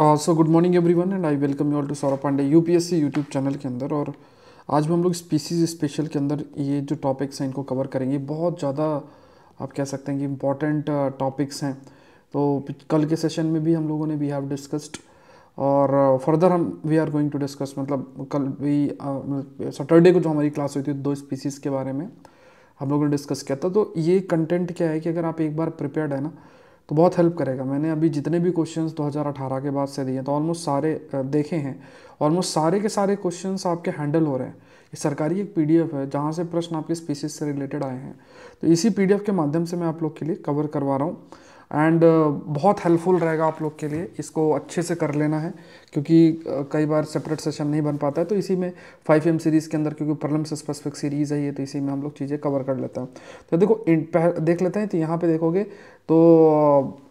so good morning everyone and I welcome you all to Saurabh Pandey U P S C YouTube channel के अंदर और आज हम लोग स्पीसीज स्पेशल के अंदर ये जो टॉपिक्स हैं इनको कवर करेंगे बहुत ज़्यादा आप कह सकते हैं कि इम्पॉर्टेंट टॉपिक्स uh, हैं तो कल के सेशन में भी हम लोगों ने वी हैव डिस्कस्ड और फर्दर uh, हम we are going to discuss मतलब कल भी सैटरडे uh, मतलब को जो हमारी क्लास हुई थी दो स्पीसीज़ के बारे में हम लोगों ने डिस्कस किया था तो ये कंटेंट क्या है कि अगर आप एक बार प्रिपेयर्ड है ना तो बहुत हेल्प करेगा मैंने अभी जितने भी क्वेश्चंस 2018 के बाद से दिए तो ऑलमोस्ट सारे देखे हैं ऑलमोस्ट सारे के सारे क्वेश्चंस आपके हैंडल हो रहे हैं ये सरकारी एक पीडीएफ है जहाँ से प्रश्न आपके स्पीसीज से रिलेटेड आए हैं तो इसी पीडीएफ के माध्यम से मैं आप लोग के लिए कवर करवा रहा हूँ एंड uh, बहुत हेल्पफुल रहेगा आप लोग के लिए इसको अच्छे से कर लेना है क्योंकि uh, कई बार सेपरेट सेशन नहीं बन पाता है तो इसी में फाइव एम सीरीज़ के अंदर क्योंकि प्रॉब्लम से स्पेसिफिक सीरीज़ है ये तो इसी में हम लोग चीज़ें कवर कर लेते हैं तो देखो देख लेते हैं तो यहाँ पे देखोगे तो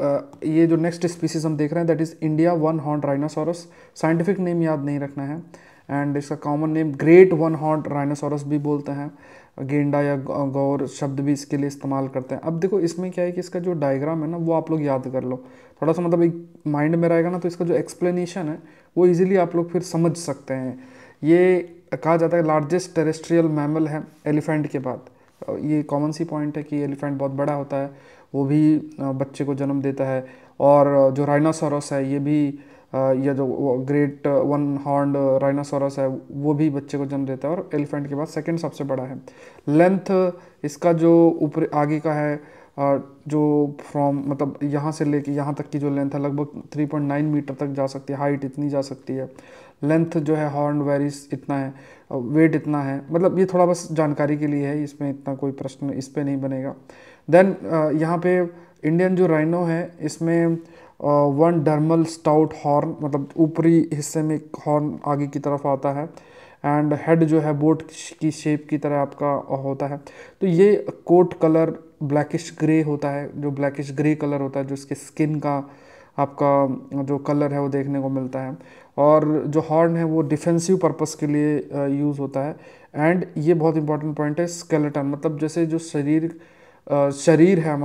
uh, ये जो नेक्स्ट स्पीसीज हम देख रहे हैं that is India one horn rhinoceros scientific name याद नहीं रखना है एंड इसका common name great one horn rhinoceros भी बोलते हैं गेंडा या गौर शब्द भी इसके लिए इस्तेमाल करते हैं अब देखो इसमें क्या है कि इसका जो डायग्राम है ना वो आप लोग याद कर लो थोड़ा सा मतलब एक माइंड में रहेगा ना तो इसका जो एक्सप्लेनेशन है वो इजीली आप लोग फिर समझ सकते हैं ये कहा जाता है लार्जेस्ट टेरेस्ट्रियल मैमल है एलिफेंट के बाद ये कॉमन सी पॉइंट है कि एलिफेंट बहुत बड़ा होता है वो भी बच्चे को जन्म देता है और जो राइनासोरस है ये भी या जो ग्रेट वन हॉर्न राइनासोरस है वो भी बच्चे को जन्म देता है और एलिफेंट के बाद सेकेंड सबसे बड़ा है लेंथ इसका जो ऊपर आगे का है जो फ्रॉम मतलब यहाँ से लेके यहाँ तक की जो लेंथ है लगभग 3.9 मीटर तक जा सकती है हाइट इतनी जा सकती है लेंथ जो है हॉर्न वेरिस इतना है वेट इतना है मतलब ये थोड़ा बस जानकारी के लिए है इसमें इतना कोई प्रश्न इस पर नहीं बनेगा देन यहाँ पे इंडियन जो राइनो है इसमें वन डर्मल स्टाउट हॉर्न मतलब ऊपरी हिस्से में हॉर्न आगे की तरफ आता है एंड हेड जो है बोट की शेप की तरह आपका होता है तो ये कोट कलर ब्लैकिश ग्रे होता है जो ब्लैकिश ग्रे कलर होता है जो इसके स्किन का आपका जो कलर है वो देखने को मिलता है और जो हॉर्न है वो डिफेंसिव पर्पस के लिए यूज़ होता है एंड ये बहुत इंपॉर्टेंट पॉइंट है स्केलेटन मतलब जैसे जो शरीर शरीर है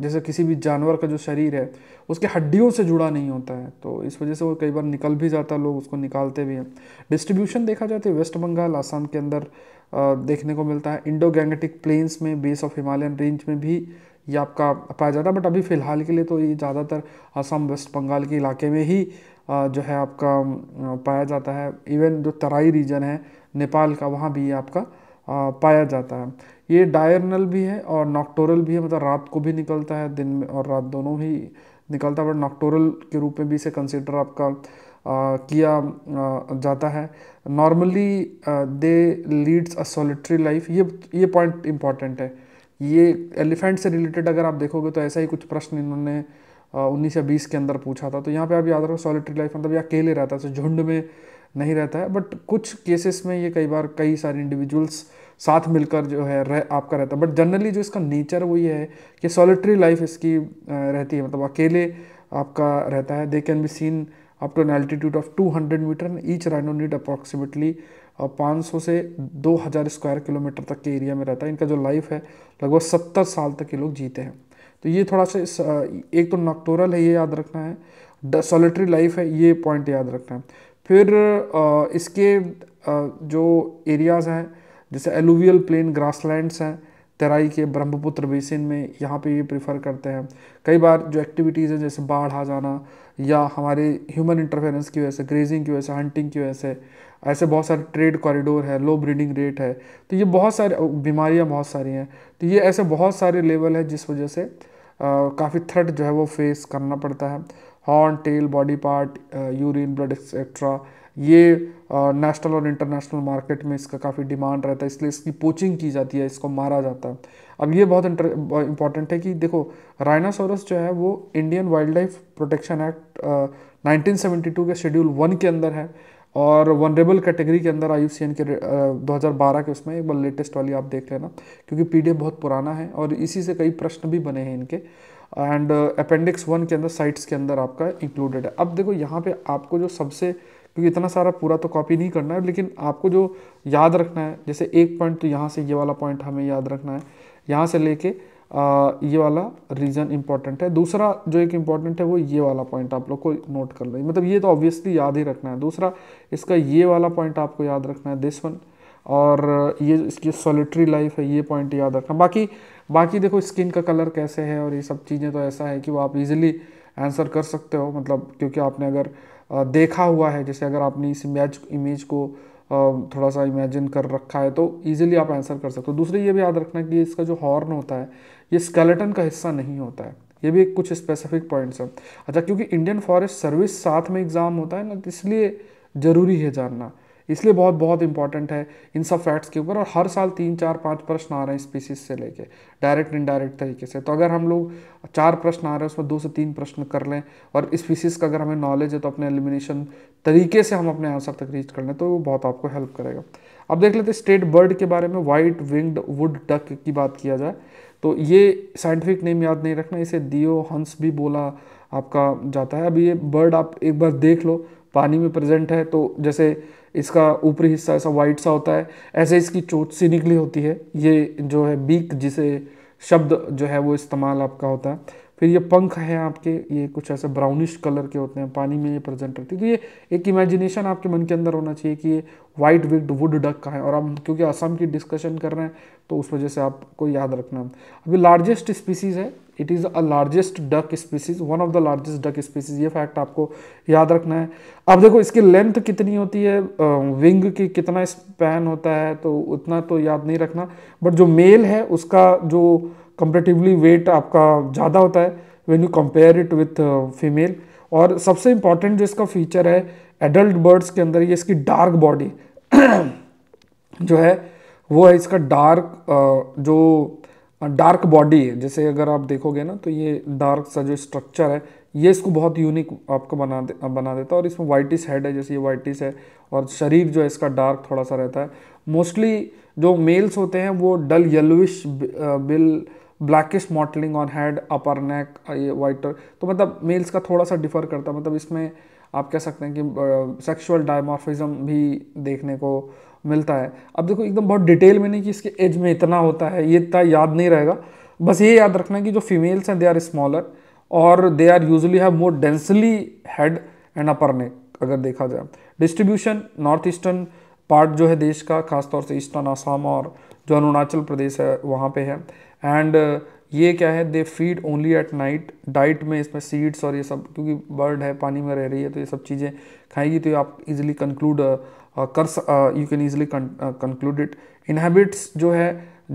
जैसे किसी भी जानवर का जो शरीर है उसके हड्डियों से जुड़ा नहीं होता है तो इस वजह से वो कई बार निकल भी जाता है लोग उसको निकालते भी हैं डिस्ट्रीब्यूशन देखा जाता तो है वेस्ट बंगाल आसाम के अंदर देखने को मिलता है इंडो गैंगेटिक प्लेन्स में बेस ऑफ हिमालयन रेंज में भी ये आपका पाया जाता है बट अभी फ़िलहाल के लिए तो ये ज़्यादातर असम वेस्ट बंगाल के इलाके में ही जो है आपका पाया जाता है इवन जो तराई रीजन है नेपाल का वहाँ भी ये आपका पाया जाता है ये डायरनल भी है और नॉक्टोरल भी है मतलब रात को भी निकलता है दिन में और रात दोनों ही निकलता है बट नॉक्टोरल के रूप में भी इसे कंसिडर आपका आ, किया आ, जाता है normally they leads a solitary life ये ये पॉइंट इम्पॉर्टेंट है ये एलिफेंट से रिलेटेड अगर आप देखोगे तो ऐसा ही कुछ प्रश्न इन्होंने उन्नीस या बीस के अंदर पूछा था तो यहाँ पे आप याद रखो सॉलिटरी लाइफ मतलब या अकेले रहता है तो झुंड में नहीं रहता है बट कुछ केसेस में ये कई बार कई सारे इंडिविजुअल्स साथ मिलकर जो है रह आपका रहता है बट जनरली जो इसका नेचर वो ये है कि सॉलिटरी लाइफ इसकी रहती है मतलब अकेले आपका रहता है they can be seen up to an altitude of 200 metre each rhino need approximately 500 से 2000 स्क्वायर किलोमीटर तक के एरिया में रहता है इनका जो लाइफ है लगभग 70 साल तक ये लोग जीते हैं तो ये थोड़ा सा इस एक तो नक्टोरल है ये याद रखना है सॉलिटरी लाइफ है ये पॉइंट याद रखना है फिर इसके जो एरियाज़ हैं जैसे एलुवियल प्लेन ग्रासलैंड्स हैं तराई के ब्रह्मपुत्र बेसिन में यहाँ पे ये प्रेफर करते हैं कई बार जो एक्टिविटीज़ हैं जैसे बाढ़ आ जाना या हमारे ह्यूमन इंटरफेरेंस की वजह से ग्रेजिंग की वजह से हंटिंग की वजह से ऐसे बहुत सारे ट्रेड कॉरिडोर है लो ब्रीडिंग रेट है तो ये बहुत सारे बीमारियाँ बहुत सारी हैं तो ये ऐसे बहुत सारे लेवल है जिस वजह से काफ़ी थ्रट जो है वो फेस करना पड़ता है horn tail body part urine blood etcetera ये नेशनल और इंटरनेशनल मार्केट में इसका काफ़ी डिमांड रहता है इसलिए इसकी पोचिंग की जाती है इसको मारा जाता है अब ये बहुत इंपॉर्टेंट है कि देखो राइनासोरस जो है वो Indian wild life protection act nineteen seventy two के शेड्यूल वन के अंदर है और वनरेबल कैटेगरी के अंदर आई के दो हज़ार बारह के उसमें एक बार लेटेस्ट वाली आप देख लेना क्योंकि पी बहुत पुराना है और इसी से कई प्रश्न भी बने हैं इनके एंड अपेंडिक्स वन के अंदर साइट्स के अंदर आपका इंक्लूडेड है अब देखो यहाँ पे आपको जो सबसे uh, क्योंकि इतना सारा पूरा तो कॉपी नहीं करना है लेकिन आपको जो याद रखना है जैसे एक पॉइंट तो यहाँ से ये वाला पॉइंट हमें याद रखना है यहाँ से लेके ये वाला रीज़न इंपॉर्टेंट है दूसरा जो एक इम्पॉर्टेंट है वो ये वाला पॉइंट आप लोग को नोट कर लें मतलब ये तो ऑब्वियसली याद ही रखना है दूसरा इसका ये वाला पॉइंट आपको याद रखना है दिस वन और ये इसकी सॉलिटरी लाइफ है ये पॉइंट याद रखना बाकी बाकी देखो स्किन का कलर कैसे है और ये सब चीज़ें तो ऐसा है कि वो आप इजीली आंसर कर सकते हो मतलब क्योंकि आपने अगर देखा हुआ है जैसे अगर आपने इस इमेज इमेज को थोड़ा सा इमेजिन कर रखा है तो ईजिली आप आंसर कर सकते हो दूसरे ये भी याद रखना कि इसका जो हॉर्न होता है ये स्केलेटन का हिस्सा नहीं होता है ये भी कुछ स्पेसिफिक पॉइंट्स हैं अच्छा क्योंकि इंडियन फॉरेस्ट सर्विस साथ में एग्ज़ाम होता है ना तो इसलिए ज़रूरी है जानना इसलिए बहुत बहुत इंपॉर्टेंट है इन सब फैक्ट्स के ऊपर और हर साल तीन चार पाँच प्रश्न आ रहे हैं स्पीसीज से लेके डायरेक्ट इनडायरेक्ट तरीके से तो अगर हम लोग चार प्रश्न आ रहे हैं उसमें दो से तीन प्रश्न कर लें और स्पीसीज का अगर हमें नॉलेज है तो अपने एलिमिनेशन तरीके से हम अपने आंसर तक रीच कर लें तो वो बहुत आपको हेल्प करेगा अब देख लेते स्टेट बर्ड के बारे में वाइट विंग्ड वुड डक की बात किया जाए तो ये साइंटिफिक नेम याद नहीं रखना इसे दियो हंस भी बोला आपका जाता है अब ये बर्ड आप एक बार देख लो पानी में प्रेजेंट है तो जैसे इसका ऊपरी हिस्सा ऐसा वाइट सा होता है ऐसे इसकी चोट सी निकली होती है ये जो है बीक जिसे शब्द जो है वो इस्तेमाल आपका होता है फिर ये पंख हैं आपके ये कुछ ऐसे ब्राउनिश कलर के होते हैं पानी में ये प्रेजेंट रहती है तो ये एक इमेजिनेशन आपके मन के अंदर होना चाहिए कि ये वाइट विग्ड वुड डक का है और हम क्योंकि असम की डिस्कशन कर रहे हैं तो उस वजह से आपको याद रखना अभी लार्जेस्ट स्पीसीज़ है it is a largest duck species one of the largest duck species ये फैक्ट आपको याद रखना है अब देखो इसकी लेंथ कितनी होती है विंग की कितना स्पैन होता है तो उतना तो याद नहीं रखना बट जो मेल है उसका जो कंपेटिवली वेट आपका ज़्यादा होता है when you compare it with female और सबसे इम्पॉर्टेंट जो इसका फीचर है एडल्ट बर्ड्स के अंदर ये इसकी डार्क बॉडी जो है वो है इसका डार्क जो डार्क बॉडी है जैसे अगर आप देखोगे ना तो ये डार्क सा जो स्ट्रक्चर है ये इसको बहुत यूनिक आपको बना दे बना देता है और इसमें वाइटिस हेड है जैसे ये वाइटिस है और शरीर जो है इसका डार्क थोड़ा सा रहता है मोस्टली जो मेल्स होते हैं वो dull yellowish bill blackish mottling on head upper neck ये वाइटर तो मतलब मेल्स का थोड़ा सा डिफर करता है मतलब इसमें आप कह सकते हैं कि सेक्सुअल डायमॉर्फिज्म भी देखने को मिलता है अब देखो एकदम बहुत डिटेल में नहीं कि इसके एज में इतना होता है ये इतना याद नहीं रहेगा बस ये याद रखना कि जो फीमेल्स हैं दे आर स्मॉलर और they are usually have more densely head and upper neck अगर देखा जाए डिस्ट्रीब्यूशन नॉर्थ ईस्टर्न पार्ट जो है देश का खासतौर से ईस्टर्न आसाम और जो अरुणाचल प्रदेश है वहाँ पे है एंड uh, ये क्या है they feed only at night diet में इसमें सीड्स और ये सब क्योंकि बर्ड है पानी में रह रही है तो ये सब चीज़ें खाएगी तो ये आप इजीली कंक्लूड कर you can easily conclude it inhabits जो है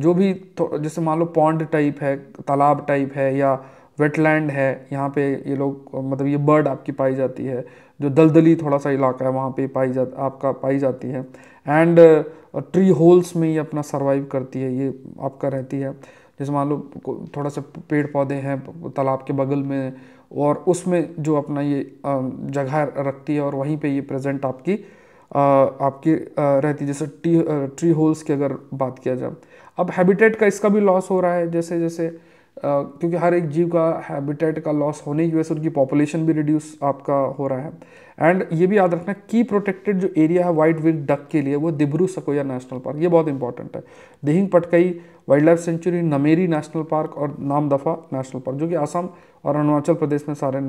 जो भी जैसे मान लो पॉन्ड टाइप है तालाब टाइप है या वेटलैंड है यहाँ पे ये लोग मतलब ये बर्ड आपकी पाई जाती है जो दलदली थोड़ा सा इलाका है वहाँ पे पाई जा आपका पाई जाती है एंड ट्री होल्स में ये अपना सर्वाइव करती है ये आपका रहती है जैसे मान लो थोड़ा सा पेड़ पौधे हैं तालाब के बगल में और उसमें जो अपना ये जगह रखती है और वहीं पे ये प्रेजेंट आपकी आपकी रहती जैसे टी ट्री होल्स की अगर बात किया जाए अब हैबिटेट का इसका भी लॉस हो रहा है जैसे जैसे क्योंकि हर एक जीव का हैबिटेट का लॉस होने की वजह से उनकी पॉपुलेशन भी रिड्यूस आपका हो रहा है एंड ये भी याद रखना की प्रोटेक्टेड जो एरिया है वाइट विंग डक के लिए वो दिब्रू सकोया नेशनल पार्क ये बहुत इंपॉर्टेंट है Dihing Patkai wildlife sanctuary Nameri national park और नामदफा नेशनल पार्क जो कि आसाम और अरुणाचल प्रदेश में सारे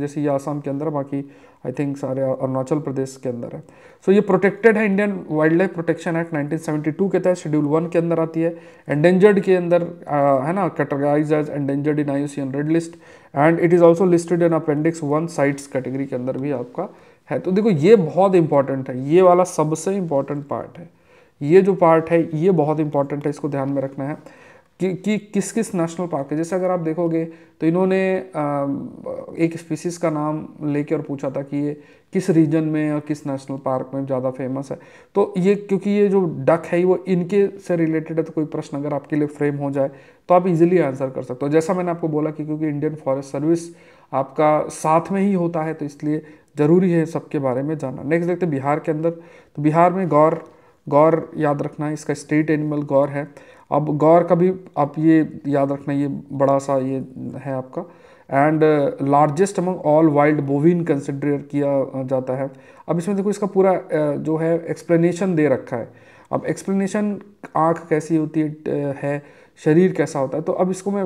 जैसे ये आसाम के अंदर बाकी आई थिंक सारे अरुणाचल प्रदेश के अंदर है सो so, ये प्रोटेक्टेड है Indian wild life protection act 1972 के तहत शेड्यूल वन के अंदर आती है एंडेंजर्ड के अंदर आ, है ना categorize as endangered in I red list and it is also listed in appendix one CITES category के अंदर भी आपका है तो देखो ये बहुत इंपॉर्टेंट है ये वाला सबसे इंपॉर्टेंट पार्ट है ये जो पार्ट है ये बहुत इंपॉर्टेंट है इसको ध्यान में रखना है कि, कि किस किस नेशनल पार्क है जैसे अगर आप देखोगे तो इन्होंने एक स्पीसीज का नाम लेके और पूछा था कि ये किस रीजन में और किस नेशनल पार्क में ज़्यादा फेमस है तो ये क्योंकि ये जो डक है वो इनके से रिलेटेड है तो कोई प्रश्न अगर आपके लिए फ्रेम हो जाए तो आप इजीली आंसर कर सकते हो जैसा मैंने आपको बोला कि क्योंकि इंडियन फॉरेस्ट सर्विस आपका साथ में ही होता है तो इसलिए ज़रूरी है सबके बारे में जानना नेक्स्ट देखते हैं बिहार के अंदर तो बिहार में गौर गौर याद रखना इसका स्टेट एनिमल गौर है अब गौर का भी आप ये याद रखना ये बड़ा सा ये है आपका and largest among all wild bovine consider किया जाता है अब इसमें देखो इसका पूरा जो है एक्सप्लेनेशन दे रखा है अब एक्सप्लेनेशन आँख कैसी होती है, शरीर कैसा होता है तो अब इसको मैं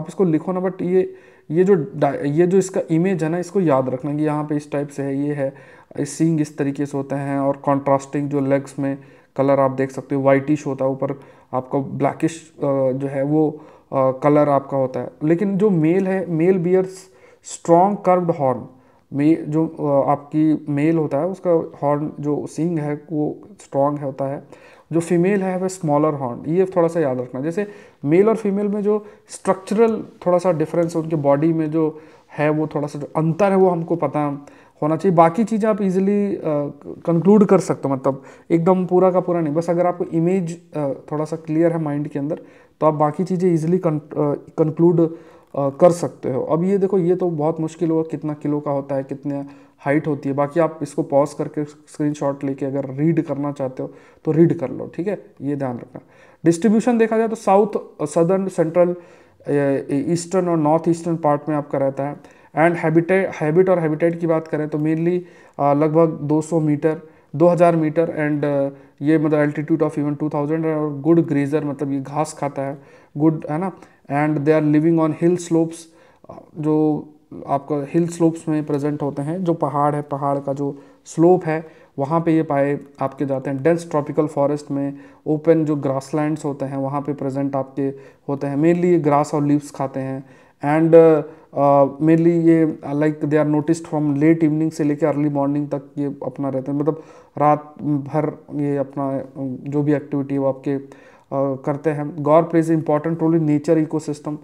आप इसको लिखो ना बट ये ये जो ये जो इसका इमेज है ना इसको याद रखना कि यहाँ पे इस टाइप से है ये है सींग इस तरीके से होते हैं और कॉन्ट्रास्टिंग जो लेग्स में कलर आप देख सकते हो वाइटिश होता है ऊपर आपका ब्लैकिश जो है वो कलर आपका होता है लेकिन जो मेल है male bears strong curved horn मे जो आपकी मेल होता है उसका हॉर्न जो सिंग है वो स्ट्रॉन्ग होता है जो फीमेल है वह स्मॉलर हॉर्न ये थोड़ा सा याद रखना जैसे मेल और फीमेल में जो स्ट्रक्चरल थोड़ा सा डिफरेंस उनके बॉडी में जो है वो थोड़ा सा जो अंतर है वो हमको पता होना चाहिए बाकी चीज़ें आप इजीली कंक्लूड कर सकते हो मतलब एकदम पूरा का पूरा नहीं बस अगर आपको इमेज थोड़ा सा क्लियर है माइंड के अंदर तो आप बाकी चीज़ें इजीली कंक्लूड कर सकते हो अब ये देखो ये तो बहुत मुश्किल होगा कितना किलो का होता है कितने हाइट होती है बाकी आप इसको पॉज करके स्क्रीन लेके अगर रीड करना चाहते हो तो रीड कर लो ठीक है ये ध्यान रखना डिस्ट्रीब्यूशन देखा जाए तो साउथ सदर्न सेंट्रल ईस्टर्न और नॉर्थ ईस्टर्न पार्ट में आपका रहता है एंड हैबिटेट हैबिट और हैबिटेट की बात करें तो मेनली लगभग 200 मीटर 2000 मीटर एंड ये मतलब एल्टीट्यूड ऑफ इवन 2000 है और गुड ग्रेजर मतलब ये घास खाता है गुड है ना and they are living on hill slopes जो आपका हिल स्लोप्स में प्रेजेंट होते हैं जो पहाड़ है पहाड़ का जो स्लोप है वहाँ पे ये पाए आपके जाते हैं डेंस ट्रॉपिकल फॉरेस्ट में ओपन जो ग्रासलैंड्स होते हैं वहाँ पे प्रेजेंट आपके होते हैं मेनली ये ग्रास और लीव्स खाते हैं एंड मेनली uh, uh, ये like they are notice from late evening से लेकर अर्ली मॉर्निंग तक ये अपना रहते हैं मतलब रात भर ये अपना um, जो भी एक्टिविटी है वो आपके uh, करते हैं gaur plays important role in nature ecosystem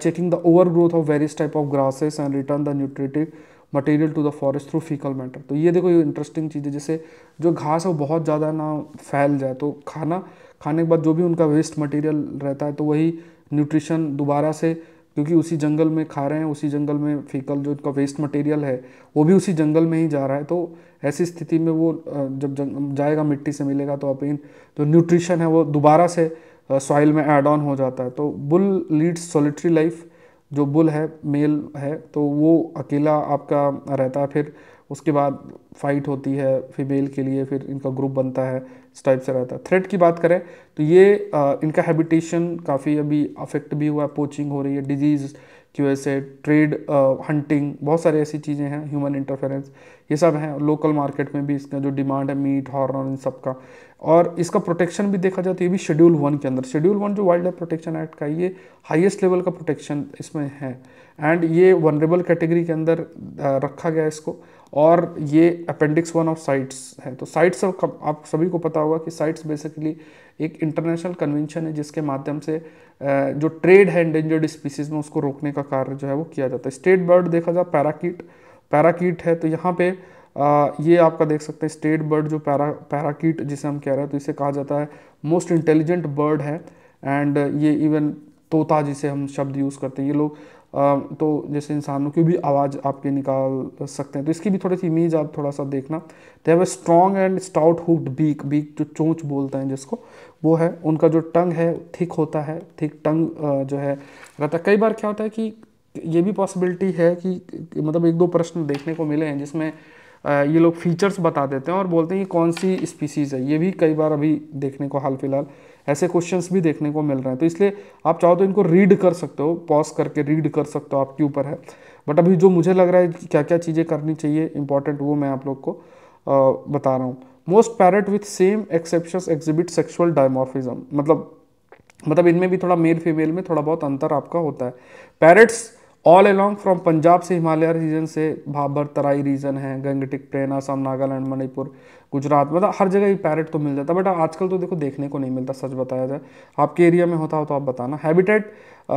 checking the over growth of various type of grasses and return the nutritive material to the forest through fecal matter तो ये देखो ये इंटरेस्टिंग चीज़ है जैसे जो घास है वो बहुत ज़्यादा ना फैल जाए तो खाना खाने के बाद जो भी उनका वेस्ट मटेरियल रहता है तो वही न्यूट्रिशन दोबारा से क्योंकि उसी जंगल में खा रहे हैं उसी जंगल में फीकल जो उनका वेस्ट मटेरियल है वो भी उसी जंगल में ही जा रहा है तो ऐसी स्थिति में वो जब जंग, जाएगा मिट्टी से मिलेगा तो अपीन जो न्यूट्रिशन है वो दोबारा से सॉइल में एड ऑन हो जाता है तो बुल लीड्स सोलिट्री लाइफ जो बुल है मेल है तो वो अकेला आपका रहता है फिर उसके बाद फाइट होती है फीमेल के लिए फिर इनका ग्रुप बनता है इस टाइप से रहता है थ्रेड की बात करें तो ये आ, इनका हैबिटेशन काफ़ी अभी अफेक्ट भी हुआ है पोचिंग हो रही है डिजीज़ की वजह से ट्रेड हंटिंग बहुत सारी ऐसी चीज़ें हैं ह्यूमन इंटरफेरेंस ये सब हैं लोकल मार्केट में भी इसका जो डिमांड है मीट हॉर्न इन सब का और इसका प्रोटेक्शन भी देखा जाए तो ये भी शेड्यूल वन के अंदर शेड्यूल वन जो वाइल्ड लाइफ प्रोटेक्शन एक्ट का ये हाईएस्ट लेवल का प्रोटेक्शन इसमें है एंड ये वनरेबल कैटेगरी के अंदर रखा गया है इसको और ये अपेंडिक्स वन ऑफ साइट्स है तो साइट्स आप सभी को पता होगा कि साइट्स बेसिकली एक इंटरनेशनल कन्वेंशन है जिसके माध्यम से जो ट्रेड है एंडेंजर्ड स्पीसीज में उसको रोकने का कार्य जो है वो किया जाता है स्टेट बर्ड देखा जाए पैराकीट पैराकीट है तो यहाँ पे आ, ये आपका देख सकते हैं स्टेट बर्ड जो पैरा पैराकीट जिसे हम कह रहे हैं तो इसे कहा जाता है मोस्ट इंटेलिजेंट बर्ड है एंड ये इवन तोता जिसे हम शब्द यूज़ करते हैं ये लोग तो जैसे इंसानों की भी आवाज़ आपके निकाल सकते हैं तो इसकी भी थोड़ी सी इमेज आप थोड़ा सा देखना they have strong and stout hooked beak beak जो चोंच बोलते हैं जिसको वो है उनका जो टंग है थिक होता है थिक टंग जो है रहता है कई बार क्या होता है कि ये भी पॉसिबिलिटी है कि मतलब एक दो प्रश्न देखने को मिले हैं जिसमें ये लोग फीचर्स बता देते हैं और बोलते हैं ये कौन सी स्पीसीज़ है ये भी कई बार अभी देखने को हाल फिलहाल ऐसे क्वेश्चंस भी देखने को मिल रहे हैं तो इसलिए आप चाहो तो इनको रीड कर सकते हो पॉज करके रीड कर सकते हो आपके ऊपर है बट अभी जो मुझे लग रहा है कि क्या क्या चीज़ें करनी चाहिए इंपॉर्टेंट वो मैं आप लोग को बता रहा हूँ most parrot with same exception exhibit sexual dimorphism मतलब मतलब इनमें भी थोड़ा मेल फीमेल में थोड़ा बहुत अंतर आपका होता है parrots all along from Punjab से हिमालय रीजन से भाबर तराई रीजन है गंगटिक प्लेन आसाम नागालैंड मणिपुर गुजरात मतलब हर जगह ही पैरट तो मिल जाता बट आजकल तो देखो देखने को नहीं मिलता सच बताया जाए आपके एरिया में होता हो तो आप बताना हैबिटेट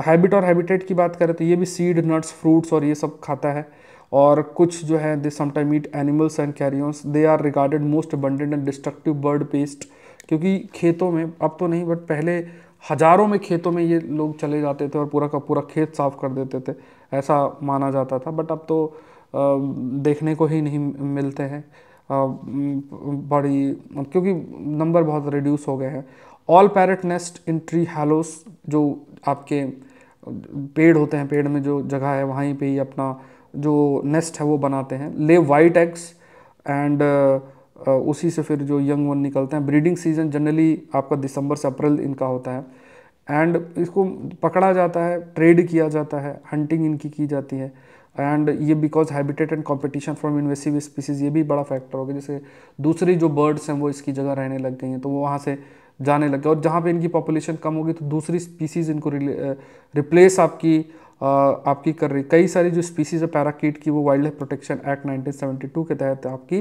हैबिट uh, और हैबिटेट की बात करें तो ये भी सीड नट्स फ्रूट्स और ये सब खाता है और कुछ जो है this sometime eat animals and carrions they are regarded most abundant and destructive bird pest क्योंकि खेतों में अब तो नहीं बट पहले हज़ारों में खेतों में ये लोग चले जाते थे और पूरा का पूरा खेत साफ कर देते थे ऐसा माना जाता था बट अब तो देखने को ही नहीं मिलते हैं बड़ी क्योंकि नंबर बहुत रिड्यूस हो गए हैं all parrot nest in tree hollows जो आपके पेड़ होते हैं पेड़ में जो जगह है वहीं पे ही अपना जो नेस्ट है वो बनाते हैं ले वाइट एग्स एंड उसी से फिर जो यंग वन निकलते हैं ब्रीडिंग सीजन जनरली आपका दिसंबर से अप्रैल इनका होता है एंड इसको पकड़ा जाता है ट्रेड किया जाता है हंटिंग इनकी की जाती है एंड ये because habitat and competition from invasive species ये भी बड़ा फैक्टर हो गया जैसे दूसरी जो बर्ड्स हैं वो इसकी जगह रहने लग गई हैं तो वो वहाँ से जाने लग गए और जहाँ पे इनकी पॉपुलेशन कम होगी तो दूसरी स्पीसीज़ इनको रिप्लेस आपकी आ, आपकी कर रही कई सारी जो स्पीसीज़ है पैराकीट की वो वाइल्ड लाइफ प्रोटेक्शन एक्ट 1972 के तहत आपकी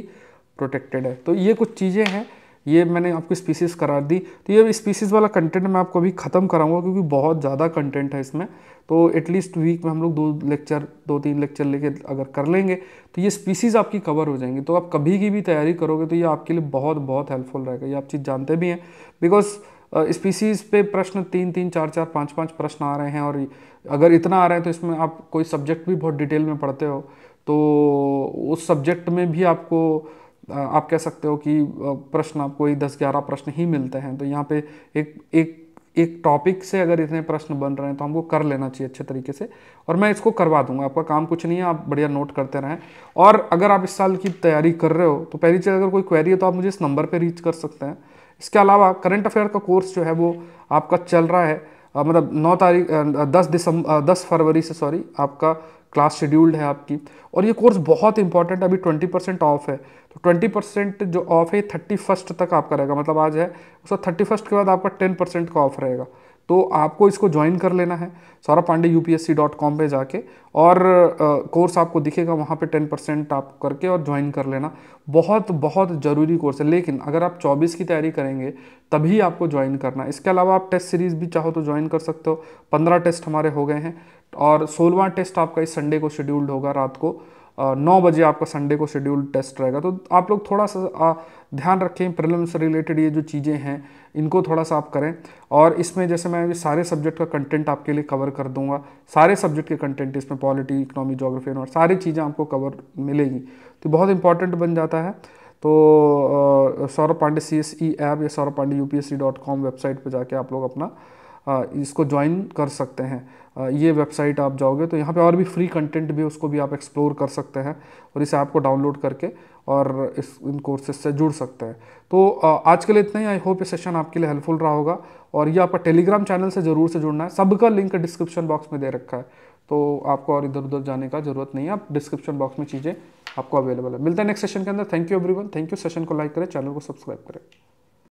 प्रोटेक्टेड है तो ये कुछ चीज़ें हैं ये मैंने आपको स्पीसीज करार दी तो ये स्पीसीज वाला कंटेंट मैं आपको अभी ख़त्म कराऊंगा क्योंकि बहुत ज़्यादा कंटेंट है इसमें तो एटलीस्ट वीक में हम लोग दो लेक्चर दो तीन लेक्चर लेके अगर कर लेंगे तो ये स्पीसीज़ आपकी कवर हो जाएंगी तो आप कभी की भी तैयारी करोगे तो ये आपके लिए बहुत बहुत हेल्पफुल रहेगा ये आप चीज़ जानते भी हैं बिकॉज़ स्पीसीज़ पे प्रश्न तीन तीन चार चार पाँच पाँच प्रश्न आ रहे हैं और अगर इतना आ रहा है तो इसमें आप कोई सब्जेक्ट भी बहुत डिटेल में पढ़ते हो तो उस सब्जेक्ट में भी आपको आप कह सकते हो कि प्रश्न आपको ही दस ग्यारह प्रश्न ही मिलते हैं तो यहाँ पे एक एक एक टॉपिक से अगर इतने प्रश्न बन रहे हैं तो हमको कर लेना चाहिए अच्छे तरीके से और मैं इसको करवा दूंगा आपका काम कुछ नहीं है आप बढ़िया नोट करते रहें और अगर आप इस साल की तैयारी कर रहे हो तो पहली चीज़ अगर कोई क्वेरी है तो आप मुझे इस नंबर पर रीच कर सकते हैं इसके अलावा करंट अफेयर का कोर्स जो है वो आपका चल रहा है मतलब नौ तारीख दस दिसंबर दस फरवरी से सॉरी आपका क्लास शेड्यूल्ड है आपकी और ये कोर्स बहुत इंपॉर्टेंट अभी ट्वेंटी परसेंट ऑफ है तो ट्वेंटी परसेंट जो ऑफ है थर्टी फर्स्ट तक आपका रहेगा मतलब आज है उसका थर्टी फर्स्ट के बाद आपका टेन परसेंट का ऑफ रहेगा तो आपको इसको ज्वाइन कर लेना है Saurabh Pandey U P S C dot com पर जाके और कोर्स आपको दिखेगा वहाँ पे 10 परसेंट आप करके और ज्वाइन कर लेना बहुत बहुत ज़रूरी कोर्स है लेकिन अगर आप 24 की तैयारी करेंगे तभी आपको ज्वाइन करना इसके अलावा आप टेस्ट सीरीज़ भी चाहो तो ज्वाइन कर सकते हो 15 टेस्ट हमारे हो गए हैं और सोलवा टेस्ट आपका इस संडे को शेड्यूल्ड होगा रात को नौ बजे आपका संडे को शेड्यूल्ड टेस्ट रहेगा तो आप लोग थोड़ा सा आ, ध्यान रखें प्रिलिम्स से रिलेटेड ये जो चीज़ें हैं इनको थोड़ा सा आप करें और इसमें जैसे मैं अभी सारे सब्जेक्ट का कंटेंट आपके लिए कवर कर दूंगा सारे सब्जेक्ट के कंटेंट इसमें पॉलिटी इकोनॉमी जोग्राफी और सारी चीज़ें आपको कवर मिलेगी तो बहुत इंपॉर्टेंट बन जाता है तो Saurabh Pandey C S E app या सौरभ पांडे यू वेबसाइट पर जाके आप लोग अपना हाँ, इसको ज्वाइन कर सकते हैं ये वेबसाइट आप जाओगे तो यहाँ पे और भी फ्री कंटेंट भी उसको भी आप एक्सप्लोर कर सकते हैं और इस ऐप को डाउनलोड करके और इस इन कोर्सेज से जुड़ सकते हैं तो आज के लिए इतना ही आई होप ये सेशन आपके लिए हेल्पफुल रहा होगा और ये आपका टेलीग्राम चैनल से ज़रूर से जुड़ना है सबका लिंक डिस्क्रिप्शन बॉक्स में दे रखा है तो आपको और इधर उधर जाने का जरूरत नहीं है आप डिस्क्रिप्शन बॉक्स में चीज़ें आपको अवेलेबल है मिलता है नेक्स्ट सेशन के अंदर thank you everyone thank you session को लाइक करें चैनल को सब्सक्राइब करें